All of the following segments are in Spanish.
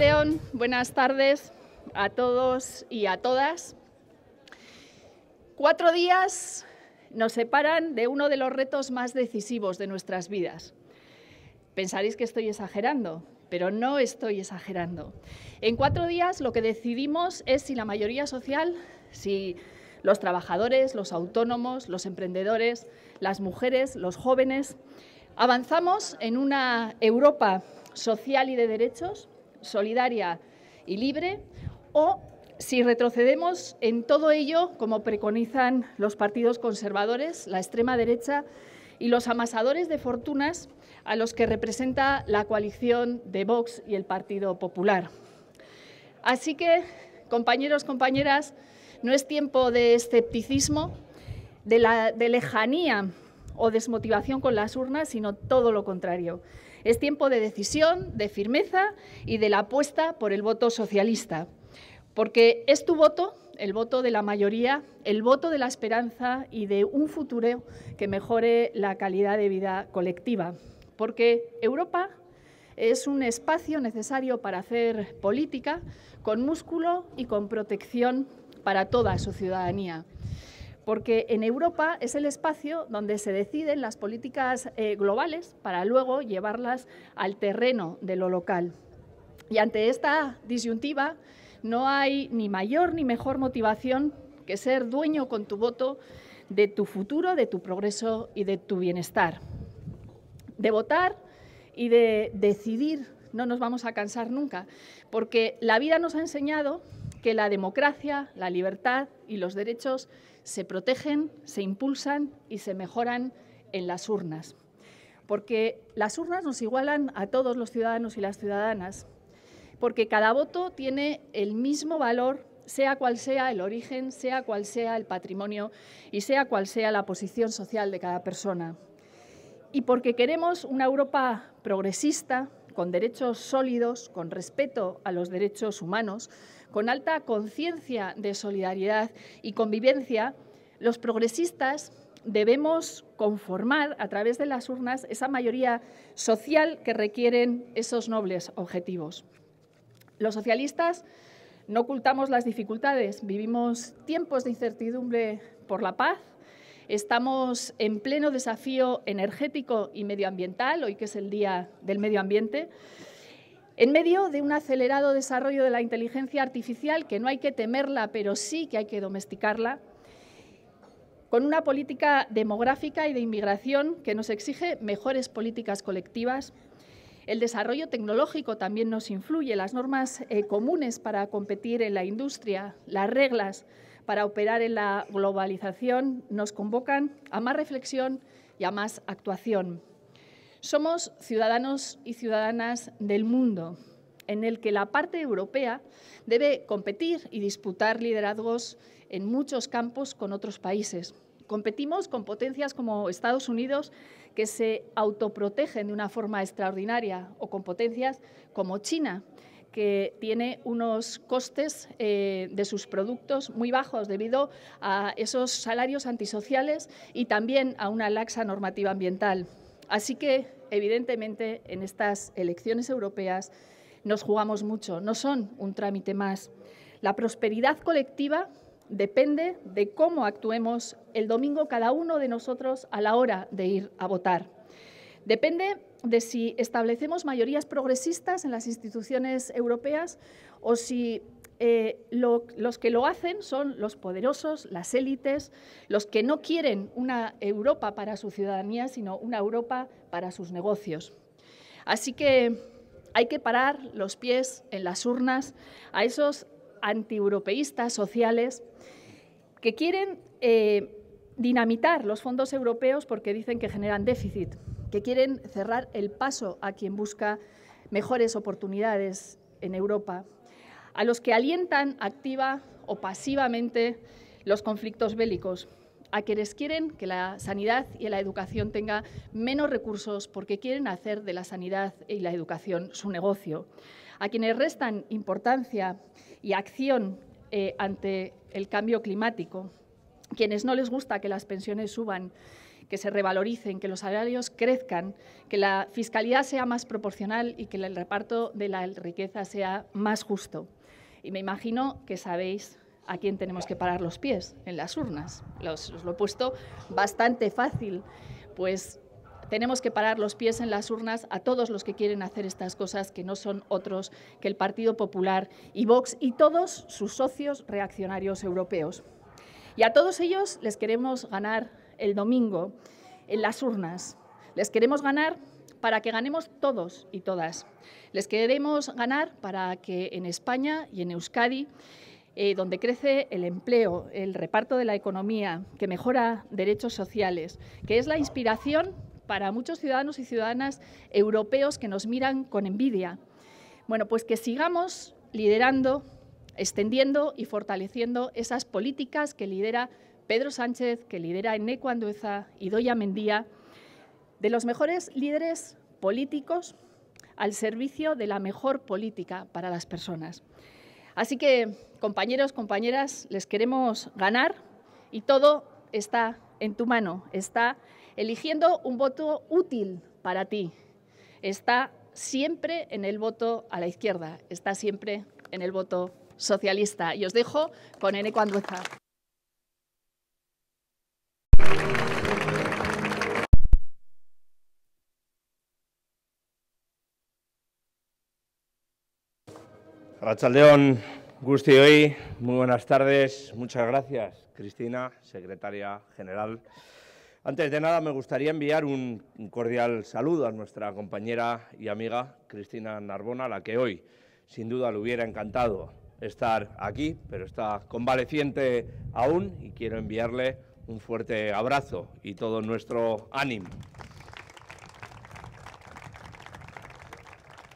León, buenas tardes a todos y a todas. Cuatro días nos separan de uno de los retos más decisivos de nuestras vidas. Pensaréis que estoy exagerando, pero no estoy exagerando. En cuatro días lo que decidimos es si la mayoría social, si los trabajadores, los autónomos, los emprendedores, las mujeres, los jóvenes, avanzamos en una Europa social y de derechos solidaria y libre, o si retrocedemos en todo ello, como preconizan los partidos conservadores, la extrema derecha y los amasadores de fortunas a los que representa la coalición de Vox y el Partido Popular. Así que, compañeros, compañeras, no es tiempo de escepticismo, de, de lejanía o desmotivación con las urnas, sino todo lo contrario. Es tiempo de decisión, de firmeza y de la apuesta por el voto socialista. Porque es tu voto, el voto de la mayoría, el voto de la esperanza y de un futuro que mejore la calidad de vida colectiva. Porque Europa es un espacio necesario para hacer política con músculo y con protección para toda su ciudadanía porque en Europa es el espacio donde se deciden las políticas eh, globales para luego llevarlas al terreno de lo local. Y ante esta disyuntiva no hay ni mayor ni mejor motivación que ser dueño con tu voto de tu futuro, de tu progreso y de tu bienestar. De votar y de decidir no nos vamos a cansar nunca, porque la vida nos ha enseñado que la democracia, la libertad y los derechos se protegen, se impulsan y se mejoran en las urnas. Porque las urnas nos igualan a todos los ciudadanos y las ciudadanas, porque cada voto tiene el mismo valor, sea cual sea el origen, sea cual sea el patrimonio y sea cual sea la posición social de cada persona. Y porque queremos una Europa progresista, con derechos sólidos, con respeto a los derechos humanos, con alta conciencia de solidaridad y convivencia, los progresistas debemos conformar a través de las urnas esa mayoría social que requieren esos nobles objetivos. Los socialistas no ocultamos las dificultades, vivimos tiempos de incertidumbre por la paz, estamos en pleno desafío energético y medioambiental, hoy que es el Día del Medio Ambiente, en medio de un acelerado desarrollo de la inteligencia artificial, que no hay que temerla, pero sí que hay que domesticarla, con una política demográfica y de inmigración que nos exige mejores políticas colectivas, el desarrollo tecnológico también nos influye, las normas eh, comunes para competir en la industria, las reglas para operar en la globalización nos convocan a más reflexión y a más actuación. Somos ciudadanos y ciudadanas del mundo, en el que la parte europea debe competir y disputar liderazgos en muchos campos con otros países. Competimos con potencias como Estados Unidos, que se autoprotegen de una forma extraordinaria, o con potencias como China, que tiene unos costes eh, de sus productos muy bajos debido a esos salarios antisociales y también a una laxa normativa ambiental. Así que, evidentemente, en estas elecciones europeas nos jugamos mucho, no son un trámite más. La prosperidad colectiva depende de cómo actuemos el domingo cada uno de nosotros a la hora de ir a votar. Depende de si establecemos mayorías progresistas en las instituciones europeas o si eh, los que lo hacen son los poderosos, las élites, los que no quieren una Europa para su ciudadanía, sino una Europa para sus negocios. Así que hay que parar los pies en las urnas a esos antieuropeístas sociales que quieren eh, dinamitar los fondos europeos porque dicen que generan déficit, que quieren cerrar el paso a quien busca mejores oportunidades en Europa a los que alientan activa o pasivamente los conflictos bélicos, a quienes quieren que la sanidad y la educación tengan menos recursos porque quieren hacer de la sanidad y la educación su negocio, a quienes restan importancia y acción eh, ante el cambio climático, quienes no les gusta que las pensiones suban, que se revaloricen, que los salarios crezcan, que la fiscalidad sea más proporcional y que el reparto de la riqueza sea más justo. Y me imagino que sabéis a quién tenemos que parar los pies en las urnas. Los, os lo he puesto bastante fácil, pues tenemos que parar los pies en las urnas a todos los que quieren hacer estas cosas que no son otros que el Partido Popular y Vox y todos sus socios reaccionarios europeos. Y a todos ellos les queremos ganar el domingo en las urnas. Les queremos ganar para que ganemos todos y todas. Les queremos ganar para que en España y en Euskadi eh, donde crece el empleo, el reparto de la economía, que mejora derechos sociales, que es la inspiración para muchos ciudadanos y ciudadanas europeos que nos miran con envidia. Bueno, pues que sigamos liderando, extendiendo y fortaleciendo esas políticas que lidera Pedro Sánchez, que lidera Eneco Andueza, Doña Mendía de los mejores líderes políticos al servicio de la mejor política para las personas. Así que, compañeros, compañeras, les queremos ganar y todo está en tu mano, está eligiendo un voto útil para ti, está siempre en el voto a la izquierda, está siempre en el voto socialista. Y os dejo con Eneco Andueza. Rachaldeón, Gusti hoy, muy buenas tardes, muchas gracias Cristina, secretaria general. Antes de nada me gustaría enviar un cordial saludo a nuestra compañera y amiga Cristina Narbona, la que hoy sin duda le hubiera encantado estar aquí, pero está convaleciente aún y quiero enviarle un fuerte abrazo y todo nuestro ánimo.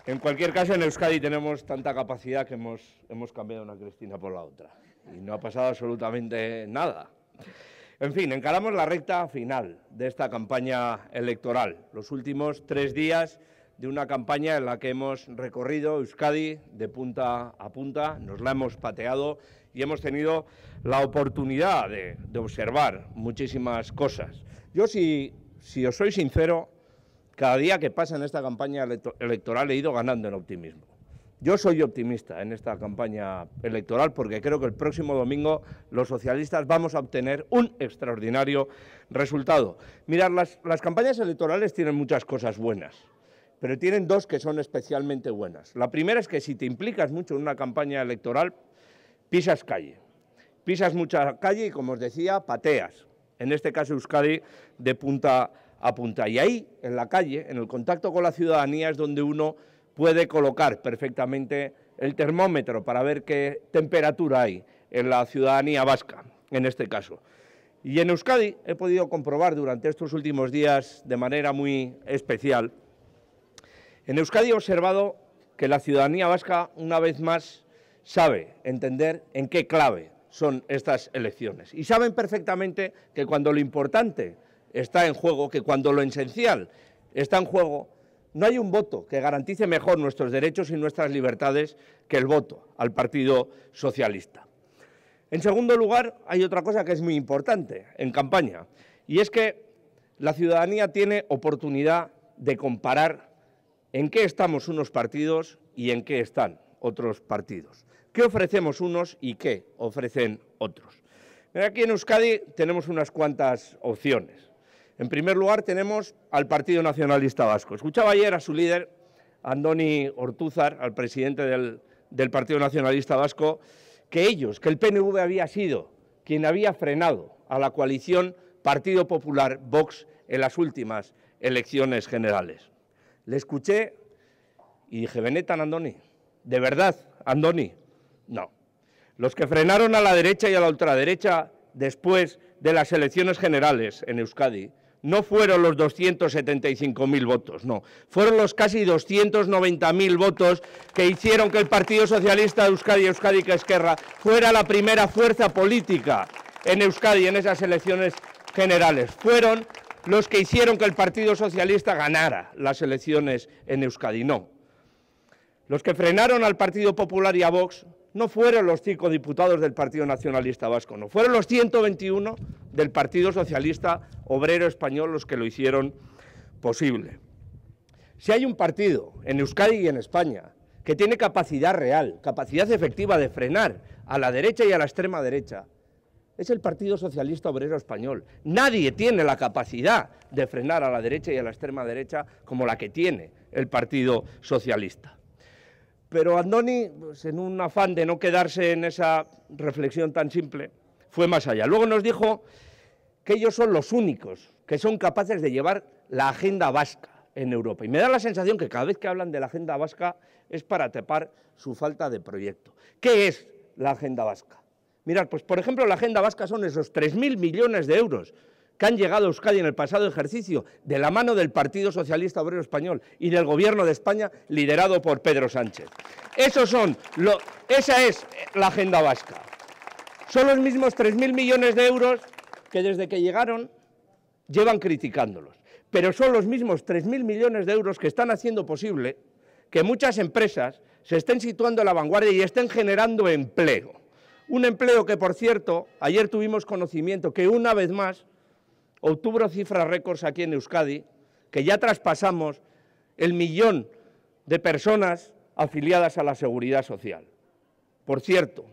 En cualquier caso, en Euskadi tenemos tanta capacidad que hemos, cambiado una Cristina por la otra. Y no ha pasado absolutamente nada. En fin, encaramos la recta final de esta campaña electoral, los últimos tres días de una campaña en la que hemos recorrido Euskadi de punta a punta, nos la hemos pateado y hemos tenido la oportunidad de, observar muchísimas cosas. Yo, si, si os soy sincero, cada día que pasa en esta campaña electoral he ido ganando en optimismo. Yo soy optimista en esta campaña electoral porque creo que el próximo domingo los socialistas vamos a obtener un extraordinario resultado. Mirad, las, campañas electorales tienen muchas cosas buenas pero tienen dos que son especialmente buenas. La primera es que si te implicas mucho en una campaña electoral, pisas calle. Pisas mucha calle y, como os decía, pateas. En este caso, Euskadi de punta Apunta Y ahí, en la calle, en el contacto con la ciudadanía, es donde uno puede colocar perfectamente el termómetro para ver qué temperatura hay en la ciudadanía vasca, en este caso. Y en Euskadi he podido comprobar durante estos últimos días de manera muy especial, en Euskadi he observado que la ciudadanía vasca una vez más sabe entender en qué clave son estas elecciones. Y saben perfectamente que cuando lo importante está en juego, que cuando lo esencial está en juego, no hay un voto que garantice mejor nuestros derechos y nuestras libertades que el voto al Partido Socialista. En segundo lugar, hay otra cosa que es muy importante en campaña, y es que la ciudadanía tiene oportunidad de comparar en qué estamos unos partidos y en qué están otros partidos. ¿Qué ofrecemos unos y qué ofrecen otros? Aquí en Euskadi tenemos unas cuantas opciones. En primer lugar, tenemos al Partido Nacionalista Vasco. Escuchaba ayer a su líder, Andoni Ortúzar, al presidente del, Partido Nacionalista Vasco, que ellos, que el PNV había sido quien había frenado a la coalición Partido Popular-Vox en las últimas elecciones generales. Le escuché y dije, Benetan, Andoni, ¿de verdad, Andoni? No. Los que frenaron a la derecha y a la ultraderecha después de las elecciones generales en Euskadi no fueron los 275.000 votos, no, fueron los casi 290.000 votos que hicieron que el Partido Socialista de Euskadi, Euskadi Esquerra, fuera la primera fuerza política en Euskadi en esas elecciones generales. Fueron los que hicieron que el Partido Socialista ganara las elecciones en Euskadi, no. Los que frenaron al Partido Popular y a Vox no fueron los cinco diputados del Partido Nacionalista Vasco, no, fueron los 121 del Partido Socialista Obrero Español los que lo hicieron posible. Si hay un partido en Euskadi y en España que tiene capacidad real, capacidad efectiva de frenar a la derecha y a la extrema derecha, es el Partido Socialista Obrero Español. Nadie tiene la capacidad de frenar a la derecha y a la extrema derecha como la que tiene el Partido Socialista. Pero Andoni, pues, en un afán de no quedarse en esa reflexión tan simple, fue más allá. Luego nos dijo que ellos son los únicos que son capaces de llevar la agenda vasca en Europa. Y me da la sensación que cada vez que hablan de la agenda vasca es para tapar su falta de proyecto. ¿Qué es la agenda vasca? Mirad, pues por ejemplo la agenda vasca son esos 3.000 millones de euros que han llegado a Euskadi en el pasado ejercicio de la mano del Partido Socialista Obrero Español y del Gobierno de España liderado por Pedro Sánchez. Esos son esa es la agenda vasca. Son los mismos 3.000 millones de euros que desde que llegaron llevan criticándolos, pero son los mismos 3.000 millones de euros que están haciendo posible que muchas empresas se estén situando a la vanguardia y estén generando empleo. Un empleo que, por cierto, ayer tuvimos conocimiento que una vez más obtuvo cifras récords aquí en Euskadi, que ya traspasamos el millón de personas afiliadas a la seguridad social. Por cierto,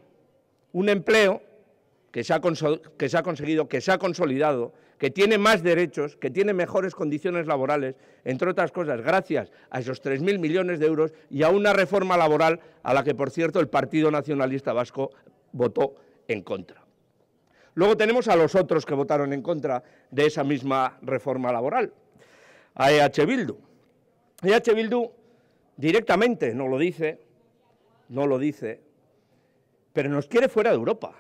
un empleo que se, ha que se ha conseguido, que se ha consolidado, que tiene más derechos, que tiene mejores condiciones laborales, entre otras cosas, gracias a esos 3.000 millones de euros y a una reforma laboral a la que, por cierto, el Partido Nacionalista Vasco votó en contra. Luego tenemos a los otros que votaron en contra de esa misma reforma laboral, a EH Bildu. EH Bildu directamente no lo dice, no lo dice, pero nos quiere fuera de Europa.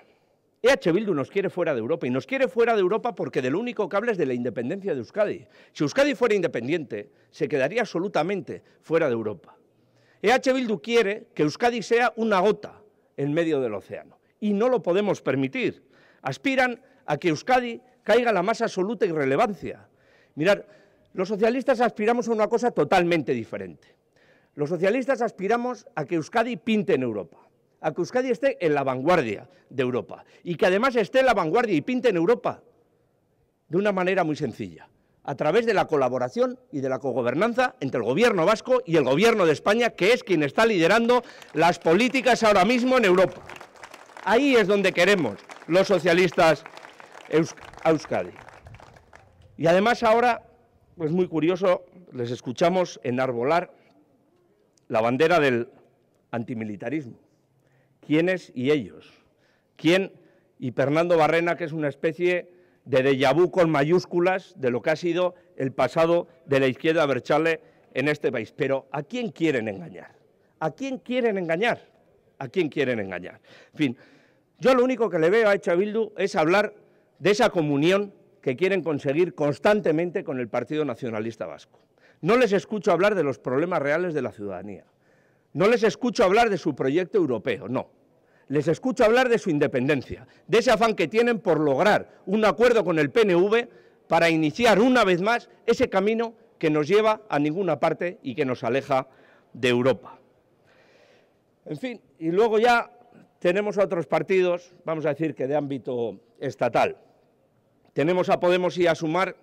EH Bildu nos quiere fuera de Europa y nos quiere fuera de Europa porque del único que habla es de la independencia de Euskadi. Si Euskadi fuera independiente, se quedaría absolutamente fuera de Europa. EH Bildu quiere que Euskadi sea una gota en medio del océano y no lo podemos permitir aspiran a que Euskadi caiga la más absoluta irrelevancia. Mirar, los socialistas aspiramos a una cosa totalmente diferente. Los socialistas aspiramos a que Euskadi pinte en Europa, a que Euskadi esté en la vanguardia de Europa y que además esté en la vanguardia y pinte en Europa de una manera muy sencilla, a través de la colaboración y de la cogobernanza entre el gobierno vasco y el gobierno de España, que es quien está liderando las políticas ahora mismo en Europa. Ahí es donde queremos los socialistas a Euskadi. Y además ahora, pues muy curioso, les escuchamos enarbolar la bandera del antimilitarismo. ¿Quiénes y ellos? ¿Quién y Fernando Barrena, que es una especie de déjà vu con mayúsculas de lo que ha sido el pasado de la izquierda Berchale en este país? Pero ¿a quién quieren engañar? ¿A quién quieren engañar? ¿A quién quieren engañar? En fin, yo lo único que le veo a Echa Bildu es hablar de esa comunión que quieren conseguir constantemente con el Partido Nacionalista Vasco. No les escucho hablar de los problemas reales de la ciudadanía. No les escucho hablar de su proyecto europeo, no. Les escucho hablar de su independencia, de ese afán que tienen por lograr un acuerdo con el PNV para iniciar una vez más ese camino que nos lleva a ninguna parte y que nos aleja de Europa. En fin, y luego ya tenemos a otros partidos, vamos a decir que de ámbito estatal. Tenemos a Podemos y a Sumar,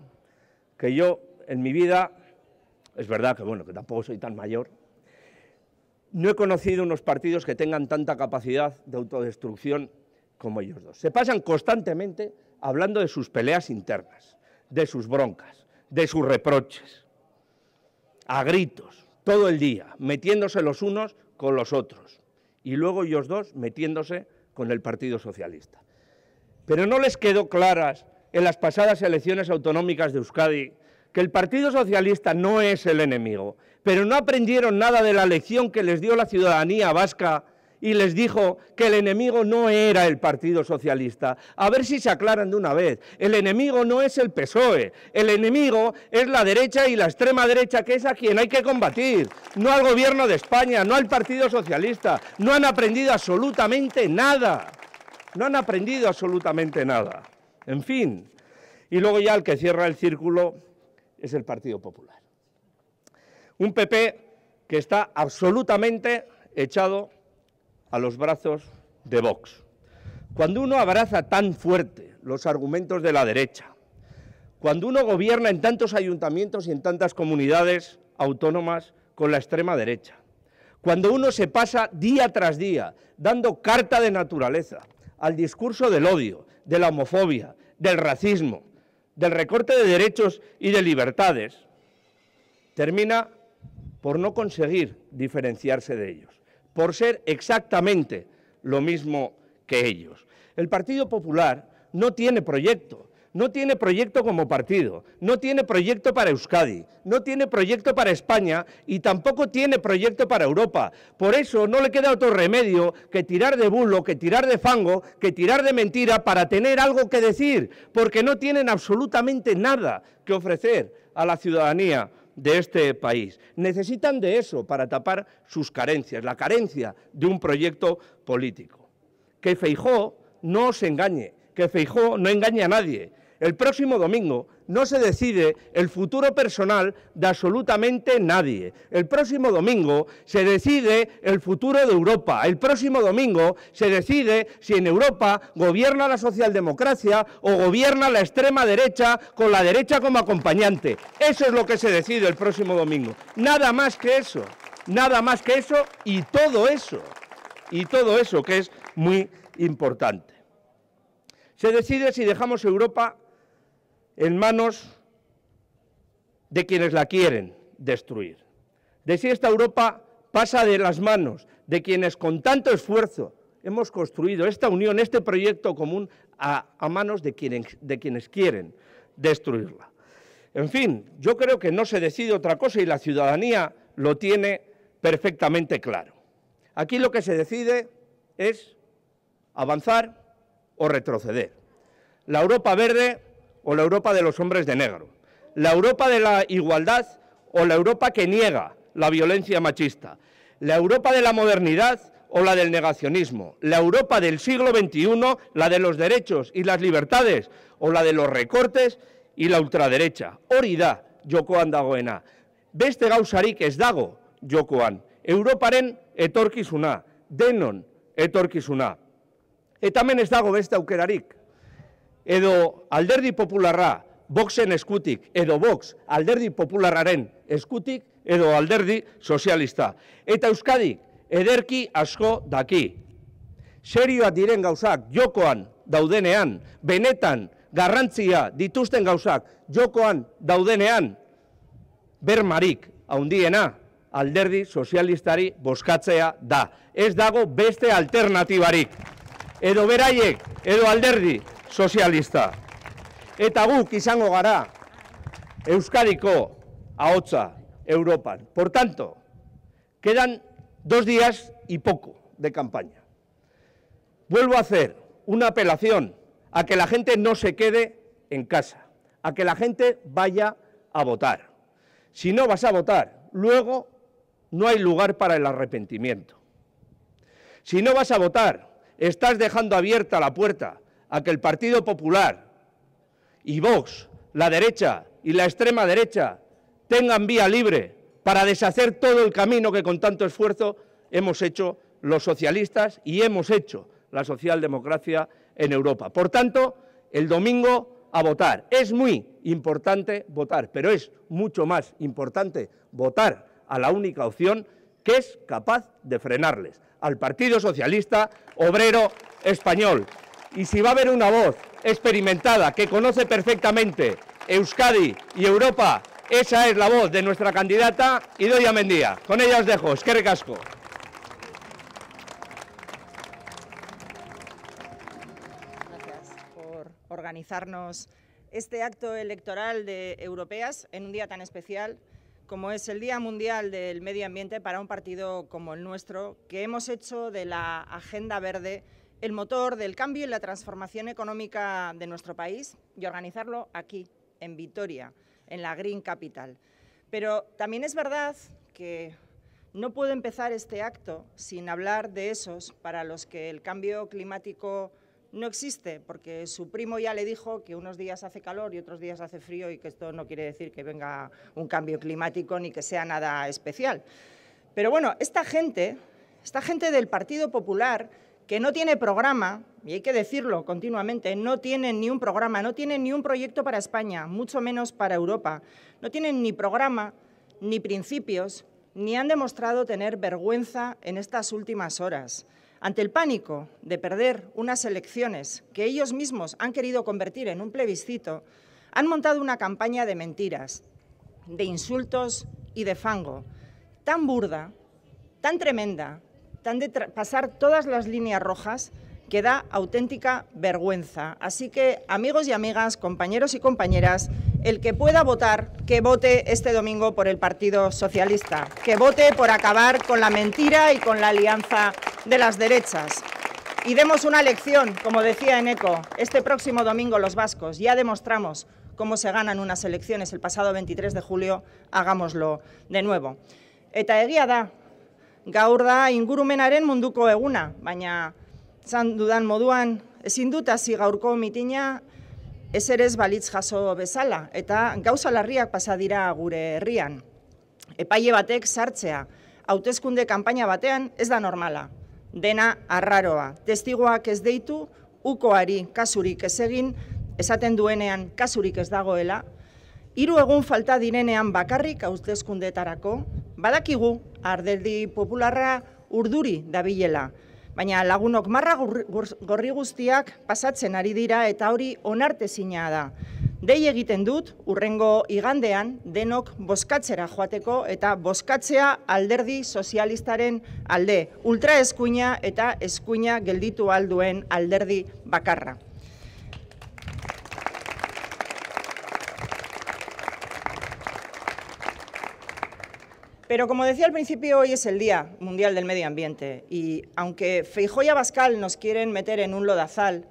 que yo en mi vida, es verdad que bueno, que tampoco soy tan mayor, no he conocido unos partidos que tengan tanta capacidad de autodestrucción como ellos dos. Se pasan constantemente hablando de sus peleas internas, de sus broncas, de sus reproches, a gritos, todo el día, metiéndose los unos con los otros y luego ellos dos metiéndose con el Partido Socialista. Pero no les quedó claras en las pasadas elecciones autonómicas de Euskadi que el Partido Socialista no es el enemigo, pero no aprendieron nada de la lección que les dio la ciudadanía vasca y les dijo que el enemigo no era el Partido Socialista. A ver si se aclaran de una vez. El enemigo no es el PSOE, el enemigo es la derecha y la extrema derecha, que es a quien hay que combatir. No al gobierno de España, no al Partido Socialista. No han aprendido absolutamente nada. No han aprendido absolutamente nada. En fin. Y luego ya el que cierra el círculo es el Partido Popular. Un PP que está absolutamente echado a los brazos de Vox. Cuando uno abraza tan fuerte los argumentos de la derecha, cuando uno gobierna en tantos ayuntamientos y en tantas comunidades autónomas con la extrema derecha, cuando uno se pasa día tras día dando carta de naturaleza al discurso del odio, de la homofobia, del racismo, del recorte de derechos y de libertades, termina por no conseguir diferenciarse de ellos por ser exactamente lo mismo que ellos. El Partido Popular no tiene proyecto, no tiene proyecto como partido, no tiene proyecto para Euskadi, no tiene proyecto para España y tampoco tiene proyecto para Europa. Por eso no le queda otro remedio que tirar de bulo, que tirar de fango, que tirar de mentira para tener algo que decir, porque no tienen absolutamente nada que ofrecer a la ciudadanía de este país. Necesitan de eso para tapar sus carencias, la carencia de un proyecto político. Que Feijó no se engañe, que Feijó no engañe a nadie. El próximo domingo no se decide el futuro personal de absolutamente nadie. El próximo domingo se decide el futuro de Europa. El próximo domingo se decide si en Europa gobierna la socialdemocracia o gobierna la extrema derecha con la derecha como acompañante. Eso es lo que se decide el próximo domingo. Nada más que eso. Nada más que eso y todo eso. Y todo eso que es muy importante. Se decide si dejamos Europa en manos de quienes la quieren destruir. De si esta Europa pasa de las manos de quienes con tanto esfuerzo hemos construido esta unión, este proyecto común, a, manos de quienes, de quienes quieren destruirla. En fin, yo creo que no se decide otra cosa y la ciudadanía lo tiene perfectamente claro. Aquí lo que se decide es avanzar o retroceder. La Europa verde o la Europa de los hombres de negro, la Europa de la igualdad o la Europa que niega la violencia machista, la Europa de la modernidad o la del negacionismo, la Europa del siglo XXI, la de los derechos y las libertades o la de los recortes y la ultraderecha. orida, da jokoan dagoena. Beste gausarik ez dago jokoan. Europaren etorkizuna, denon etorkizuna. Eta hemen ez dago beste aukerarik. edo alderdi popularra boxen eskutik, edo box alderdi popularraren eskutik, edo alderdi sozialista. Eta Euskadik, ederki asko daki. Serioa diren gauzak jokoan daudenean, benetan garrantzia dituzten gauzak jokoan daudenean, bermarik haundiena alderdi sozialistari boskatzea da. Ez dago beste alternatibarik. Edo beraiek, edo alderdi, ...socialista... Eta guk izango gara Euskadiko ahotsa Por tanto, quedan dos días y poco de campaña. Vuelvo a hacer una apelación a que la gente no se quede en casa, a que la gente vaya a votar. Si no vas a votar, luego no hay lugar para el arrepentimiento. Si no vas a votar, estás dejando abierta la puerta a que el Partido Popular y Vox, la derecha y la extrema derecha, tengan vía libre para deshacer todo el camino que con tanto esfuerzo hemos hecho los socialistas y hemos hecho la socialdemocracia en Europa. Por tanto, el domingo a votar. Es muy importante votar, pero es mucho más importante votar a la única opción que es capaz de frenarles, al Partido Socialista Obrero Español. Y si va a haber una voz experimentada que conoce perfectamente Euskadi y Europa, esa es la voz de nuestra candidata Idoia Mendía. Con ella os dejo. qué que recasco. Gracias por organizarnos este acto electoral de europeas en un día tan especial como es el Día Mundial del Medio Ambiente para un partido como el nuestro, que hemos hecho de la agenda verde el motor del cambio y la transformación económica de nuestro país y organizarlo aquí, en Vitoria, en la Green Capital. Pero también es verdad que no puedo empezar este acto sin hablar de esos para los que el cambio climático no existe, porque su primo ya le dijo que unos días hace calor y otros días hace frío y que esto no quiere decir que venga un cambio climático ni que sea nada especial. Pero bueno, esta gente, esta gente del Partido Popular, que no tiene programa, y hay que decirlo continuamente, no tienen ni un programa, no tienen ni un proyecto para España, mucho menos para Europa. No tienen ni programa, ni principios, ni han demostrado tener vergüenza en estas últimas horas. Ante el pánico de perder unas elecciones que ellos mismos han querido convertir en un plebiscito, han montado una campaña de mentiras, de insultos y de fango, tan burda, tan tremenda, tan de pasar todas las líneas rojas que da auténtica vergüenza. Así que, amigos y amigas, compañeros y compañeras, el que pueda votar, que vote este domingo por el Partido Socialista, que vote por acabar con la mentira y con la alianza de las derechas. Y demos una lección, como decía en Eneco, este próximo domingo los vascos ya demostramos cómo se ganan unas elecciones el pasado 23 de julio, hagámoslo de nuevo. Eta guiada. Gaur da ingurumenaren munduko eguna, baina zan dudan moduan ezin dut hasi gaurko mitina ez ere ez balitz jaso bezala eta gauza larriak pasa dira gure herrian. Epaile batek sartzea hauteskunde kanpaina batean ez da normala. Dena arraroa. Testigoak ez deitu ukoari kasurik ez egin esaten duenean kasurik ez dagoela, Hiru egun falta direnean bakarrik auzdezkundetarako, badakigu Arderdi Popularra urduri dabilela, baina lagunok marra gorri guztiak pasatzen ari dira eta hori onartezina da. Dei egiten dut urrengo igandean denok bozkatzera joateko eta bozkatzea Alderdi Sozialistaren alde, ultraeskuina eta eskuina gelditu alduen Alderdi bakarra. Pero como decía al principio, hoy es el Día Mundial del Medio Ambiente y aunque Feijó y Abascal nos quieren meter en un lodazal,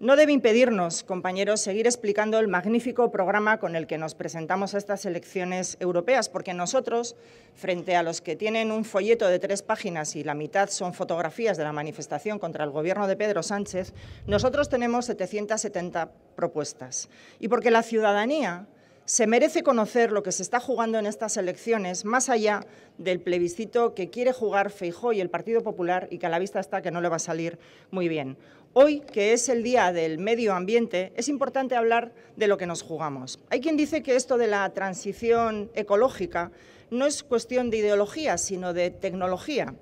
no debe impedirnos, compañeros, seguir explicando el magnífico programa con el que nos presentamos a estas elecciones europeas, porque nosotros, frente a los que tienen un folleto de tres páginas y la mitad son fotografías de la manifestación contra el gobierno de Pedro Sánchez, nosotros tenemos 770 propuestas. Y porque la ciudadanía se merece conocer lo que se está jugando en estas elecciones, más allá del plebiscito que quiere jugar Feijó y el Partido Popular y que a la vista está que no le va a salir muy bien. Hoy, que es el Día del Medio Ambiente, es importante hablar de lo que nos jugamos. Hay quien dice que esto de la transición ecológica no es cuestión de ideología, sino de tecnología,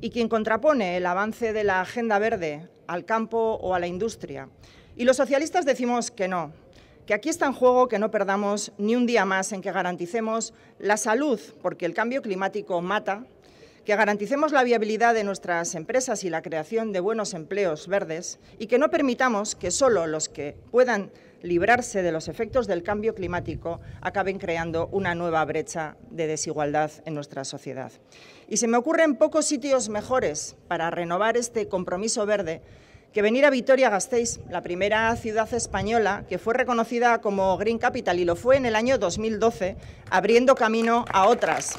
y quien contrapone el avance de la agenda verde al campo o a la industria. Y los socialistas decimos que no, que aquí está en juego que no perdamos ni un día más en que garanticemos la salud, porque el cambio climático mata, que garanticemos la viabilidad de nuestras empresas y la creación de buenos empleos verdes y que no permitamos que solo los que puedan librarse de los efectos del cambio climático acaben creando una nueva brecha de desigualdad en nuestra sociedad. Y se me ocurren pocos sitios mejores para renovar este compromiso verde que venir a Vitoria-Gasteiz, la primera ciudad española que fue reconocida como Green Capital y lo fue en el año 2012, abriendo camino a otras.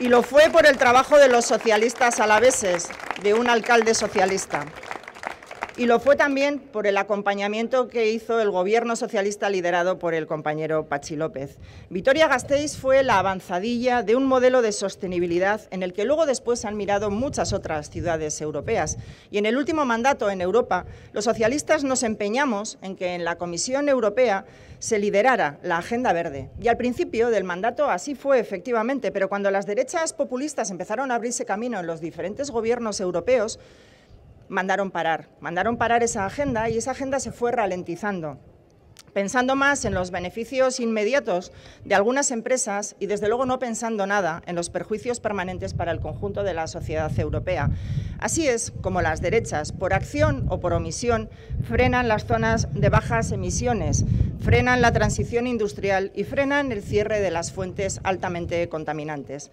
Y lo fue por el trabajo de los socialistas alaveses, de un alcalde socialista y lo fue también por el acompañamiento que hizo el gobierno socialista liderado por el compañero Pachi López. Vitoria-Gasteiz fue la avanzadilla de un modelo de sostenibilidad en el que luego después han mirado muchas otras ciudades europeas. Y en el último mandato en Europa, los socialistas nos empeñamos en que en la Comisión Europea se liderara la Agenda Verde. Y al principio del mandato así fue efectivamente, pero cuando las derechas populistas empezaron a abrirse camino en los diferentes gobiernos europeos, mandaron parar. Mandaron parar esa agenda y esa agenda se fue ralentizando pensando más en los beneficios inmediatos de algunas empresas y desde luego no pensando nada en los perjuicios permanentes para el conjunto de la sociedad europea. Así es como las derechas, por acción o por omisión, frenan las zonas de bajas emisiones, frenan la transición industrial y frenan el cierre de las fuentes altamente contaminantes.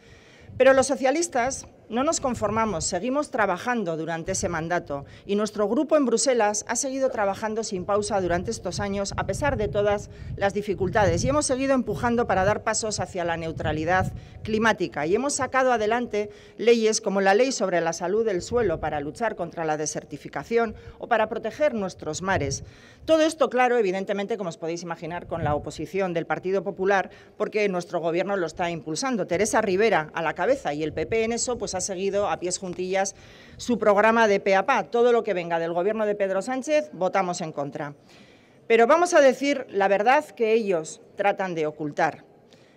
Pero los socialistas no nos conformamos, seguimos trabajando durante ese mandato y nuestro grupo en Bruselas ha seguido trabajando sin pausa durante estos años a pesar de todas las dificultades y hemos seguido empujando para dar pasos hacia la neutralidad climática y hemos sacado adelante leyes como la Ley sobre la Salud del Suelo para luchar contra la desertificación o para proteger nuestros mares. Todo esto, claro, evidentemente, como os podéis imaginar, con la oposición del Partido Popular porque nuestro Gobierno lo está impulsando. Teresa Rivera a la cabeza y el PP en eso pues ha seguido a pies juntillas su programa de PAPA. Todo lo que venga del gobierno de Pedro Sánchez votamos en contra. Pero vamos a decir la verdad que ellos tratan de ocultar.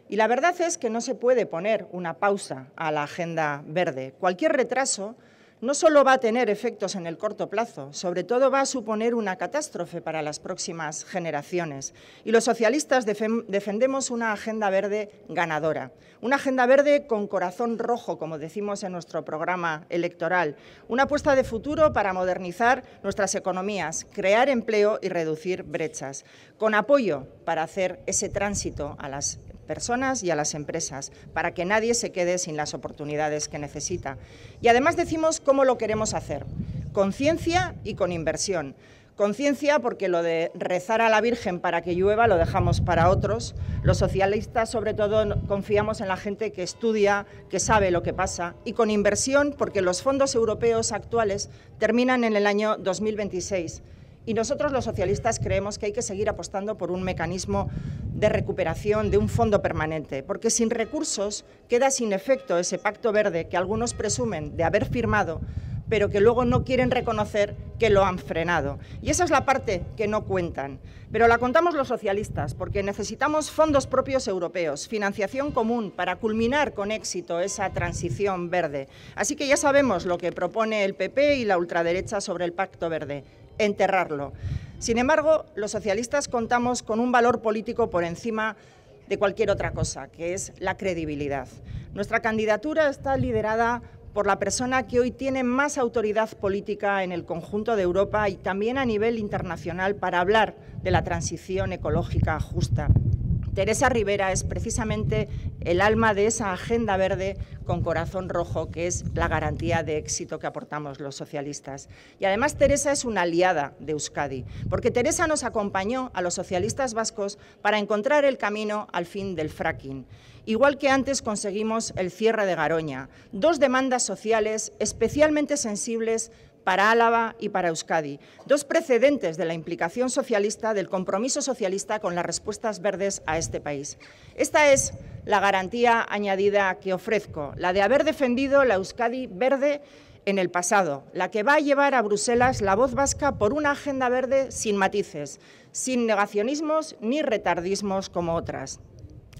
Y la verdad es que no se puede poner una pausa a la agenda verde. Cualquier retraso no solo va a tener efectos en el corto plazo, sobre todo va a suponer una catástrofe para las próximas generaciones. Y los socialistas defendemos una agenda verde ganadora, una agenda verde con corazón rojo, como decimos en nuestro programa electoral, una apuesta de futuro para modernizar nuestras economías, crear empleo y reducir brechas, con apoyo para hacer ese tránsito a las personas y a las empresas, para que nadie se quede sin las oportunidades que necesita. Y además decimos cómo lo queremos hacer, con ciencia y con inversión. Conciencia porque lo de rezar a la Virgen para que llueva lo dejamos para otros. Los socialistas sobre todo confiamos en la gente que estudia, que sabe lo que pasa. Y con inversión porque los fondos europeos actuales terminan en el año 2026 y nosotros los socialistas creemos que hay que seguir apostando por un mecanismo de recuperación de un fondo permanente, porque sin recursos queda sin efecto ese pacto verde que algunos presumen de haber firmado, pero que luego no quieren reconocer que lo han frenado. Y esa es la parte que no cuentan. Pero la contamos los socialistas, porque necesitamos fondos propios europeos, financiación común para culminar con éxito esa transición verde. Así que ya sabemos lo que propone el PP y la ultraderecha sobre el Pacto Verde enterrarlo. Sin embargo, los socialistas contamos con un valor político por encima de cualquier otra cosa, que es la credibilidad. Nuestra candidatura está liderada por la persona que hoy tiene más autoridad política en el conjunto de Europa y también a nivel internacional para hablar de la transición ecológica justa Teresa Rivera es precisamente el alma de esa agenda verde con corazón rojo que es la garantía de éxito que aportamos los socialistas. Y además Teresa es una aliada de Euskadi, porque Teresa nos acompañó a los socialistas vascos para encontrar el camino al fin del fracking. Igual que antes conseguimos el cierre de Garoña, dos demandas sociales especialmente sensibles para Álava y para Euskadi, dos precedentes de la implicación socialista, del compromiso socialista con las respuestas verdes a este país. Esta es la garantía añadida que ofrezco, la de haber defendido la Euskadi verde en el pasado, la que va a llevar a Bruselas la voz vasca por una agenda verde sin matices, sin negacionismos ni retardismos como otras.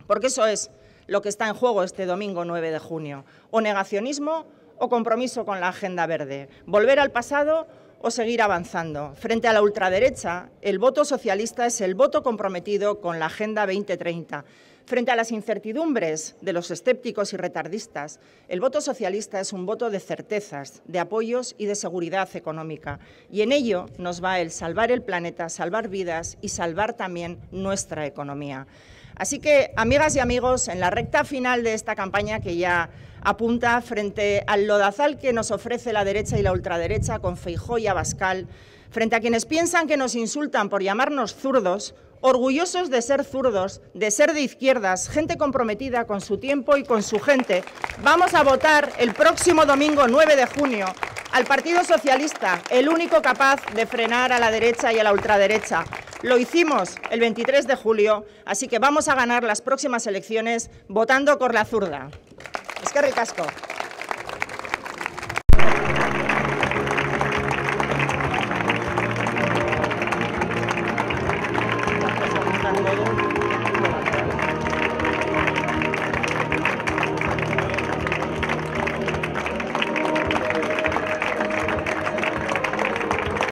Porque eso es lo que está en juego este domingo 9 de junio, o negacionismo o compromiso con la agenda verde, volver al pasado o seguir avanzando. Frente a la ultraderecha, el voto socialista es el voto comprometido con la Agenda 2030. Frente a las incertidumbres de los escépticos y retardistas, el voto socialista es un voto de certezas, de apoyos y de seguridad económica. Y en ello nos va el salvar el planeta, salvar vidas y salvar también nuestra economía. Así que, amigas y amigos, en la recta final de esta campaña que ya apunta frente al lodazal que nos ofrece la derecha y la ultraderecha con Feijó y Abascal, frente a quienes piensan que nos insultan por llamarnos zurdos, orgullosos de ser zurdos, de ser de izquierdas, gente comprometida con su tiempo y con su gente, vamos a votar el próximo domingo 9 de junio al Partido Socialista, el único capaz de frenar a la derecha y a la ultraderecha. Lo hicimos el 23 de julio, así que vamos a ganar las próximas elecciones votando por la zurda. Eskerrik asko.